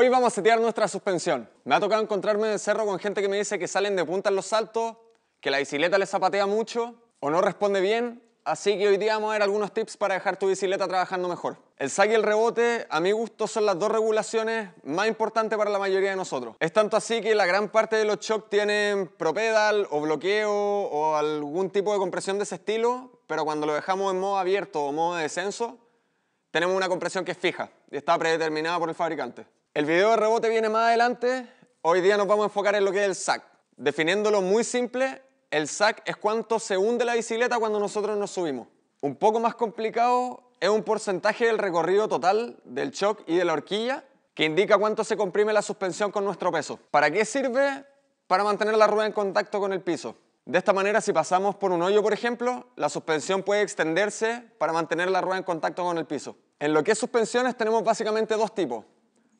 Hoy vamos a setear nuestra suspensión. Me ha tocado encontrarme en el cerro con gente que me dice que salen de punta en los saltos, que la bicicleta les zapatea mucho o no responde bien, así que hoy día vamos a ver algunos tips para dejar tu bicicleta trabajando mejor. El saque y el rebote, a mi gusto, son las dos regulaciones más importantes para la mayoría de nosotros. Es tanto así que la gran parte de los shocks tienen propedal o bloqueo o algún tipo de compresión de ese estilo, pero cuando lo dejamos en modo abierto o modo de descenso, tenemos una compresión que es fija y está predeterminada por el fabricante. El video de rebote viene más adelante. Hoy día nos vamos a enfocar en lo que es el sac. Definiéndolo muy simple, el sac es cuánto se hunde la bicicleta cuando nosotros nos subimos. Un poco más complicado es un porcentaje del recorrido total del shock y de la horquilla que indica cuánto se comprime la suspensión con nuestro peso. ¿Para qué sirve? Para mantener la rueda en contacto con el piso. De esta manera, si pasamos por un hoyo, por ejemplo, la suspensión puede extenderse para mantener la rueda en contacto con el piso. En lo que es suspensiones tenemos básicamente dos tipos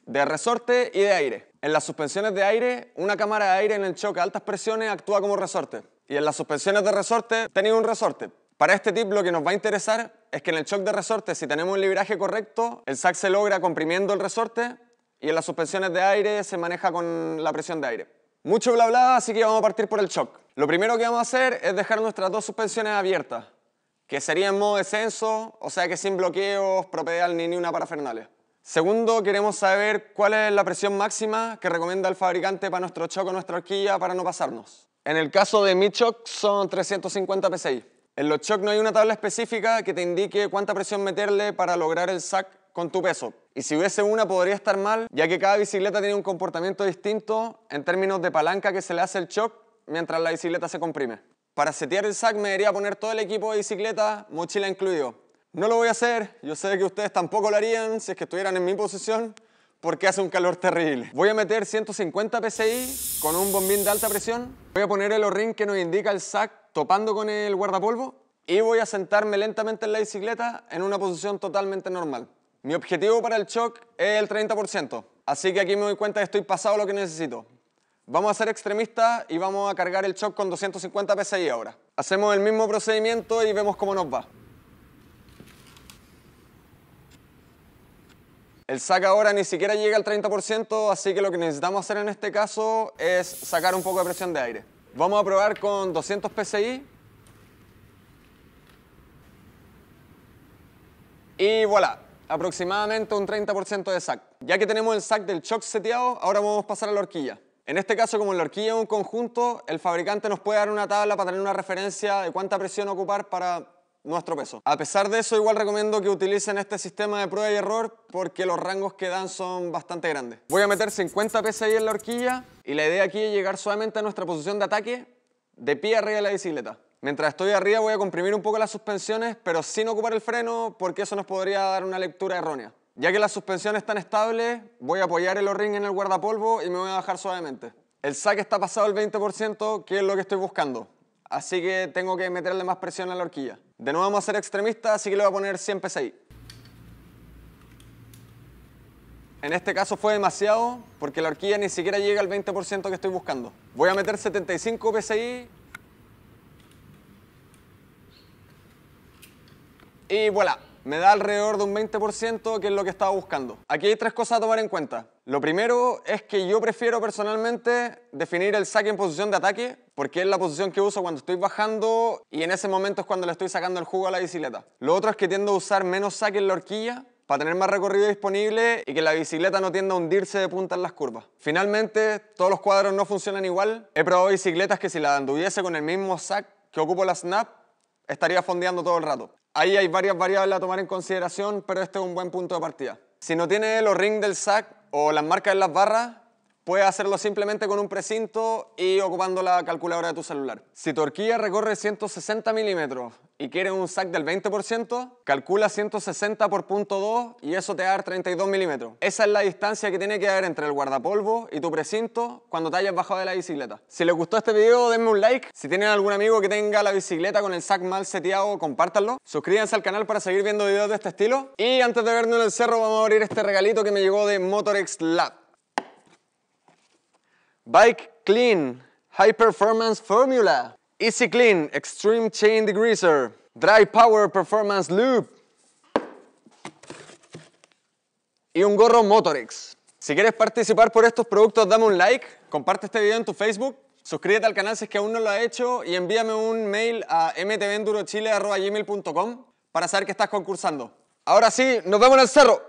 de resorte y de aire. En las suspensiones de aire, una cámara de aire en el choque a altas presiones actúa como resorte. Y en las suspensiones de resorte, tenéis un resorte. Para este tip lo que nos va a interesar es que en el shock de resorte, si tenemos un libraje correcto, el sac se logra comprimiendo el resorte y en las suspensiones de aire se maneja con la presión de aire. Mucho bla bla, así que vamos a partir por el shock. Lo primero que vamos a hacer es dejar nuestras dos suspensiones abiertas, que sería en modo descenso, o sea que sin bloqueos, propiedad ni ni una parafernalia. Segundo, queremos saber cuál es la presión máxima que recomienda el fabricante para nuestro o nuestra horquilla, para no pasarnos. En el caso de mi choc son 350 psi. En los choc no hay una tabla específica que te indique cuánta presión meterle para lograr el sac con tu peso. Y si hubiese una podría estar mal, ya que cada bicicleta tiene un comportamiento distinto en términos de palanca que se le hace el choc mientras la bicicleta se comprime. Para setear el sac me debería poner todo el equipo de bicicleta, mochila incluido. No lo voy a hacer, yo sé que ustedes tampoco lo harían si es que estuvieran en mi posición, porque hace un calor terrible. Voy a meter 150 PSI con un bombín de alta presión, voy a poner el o que nos indica el SAC topando con el guardapolvo y voy a sentarme lentamente en la bicicleta en una posición totalmente normal. Mi objetivo para el shock es el 30%, así que aquí me doy cuenta que estoy pasado lo que necesito. Vamos a ser extremistas y vamos a cargar el shock con 250 PSI ahora. Hacemos el mismo procedimiento y vemos cómo nos va. El sac ahora ni siquiera llega al 30%, así que lo que necesitamos hacer en este caso es sacar un poco de presión de aire. Vamos a probar con 200 PSI. Y voilà, aproximadamente un 30% de sac. Ya que tenemos el sac del shock seteado, ahora vamos a pasar a la horquilla. En este caso, como la horquilla es un conjunto, el fabricante nos puede dar una tabla para tener una referencia de cuánta presión ocupar para nuestro peso. A pesar de eso, igual recomiendo que utilicen este sistema de prueba y error porque los rangos que dan son bastante grandes. Voy a meter 50 PSI en la horquilla y la idea aquí es llegar suavemente a nuestra posición de ataque de pie arriba de la bicicleta. Mientras estoy arriba voy a comprimir un poco las suspensiones, pero sin ocupar el freno porque eso nos podría dar una lectura errónea. Ya que la suspensión están tan estable, voy a apoyar el o en el guardapolvo y me voy a bajar suavemente. El saque está pasado el 20%, que es lo que estoy buscando así que tengo que meterle más presión a la horquilla. De nuevo vamos a ser extremistas, así que le voy a poner 100 PSI. En este caso fue demasiado porque la horquilla ni siquiera llega al 20% que estoy buscando. Voy a meter 75 PSI. Y voilà me da alrededor de un 20%, que es lo que estaba buscando. Aquí hay tres cosas a tomar en cuenta. Lo primero es que yo prefiero personalmente definir el saque en posición de ataque, porque es la posición que uso cuando estoy bajando y en ese momento es cuando le estoy sacando el jugo a la bicicleta. Lo otro es que tiendo a usar menos saque en la horquilla, para tener más recorrido disponible y que la bicicleta no tienda a hundirse de punta en las curvas. Finalmente, todos los cuadros no funcionan igual. He probado bicicletas que si la anduviese con el mismo sac que ocupo la snap, estaría fondeando todo el rato. Ahí hay varias variables a tomar en consideración, pero este es un buen punto de partida. Si no tiene los rings del SAC o las marcas en las barras, Puedes hacerlo simplemente con un precinto y ocupando la calculadora de tu celular. Si tu horquilla recorre 160 milímetros y quieres un sac del 20%, calcula 160 por punto 2 y eso te da 32 milímetros. Esa es la distancia que tiene que haber entre el guardapolvo y tu precinto cuando te hayas bajado de la bicicleta. Si les gustó este video, denme un like. Si tienen algún amigo que tenga la bicicleta con el sac mal seteado, compártanlo. Suscríbanse al canal para seguir viendo videos de este estilo. Y antes de vernos en el cerro, vamos a abrir este regalito que me llegó de Motorex Lab. Bike Clean, High Performance Formula, Easy Clean, Extreme Chain Degreaser, Dry Power Performance Loop y un gorro Motorex. Si quieres participar por estos productos, dame un like, comparte este video en tu Facebook, suscríbete al canal si es que aún no lo has hecho y envíame un mail a mtvendurochile.com para saber que estás concursando. Ahora sí, nos vemos en el cerro.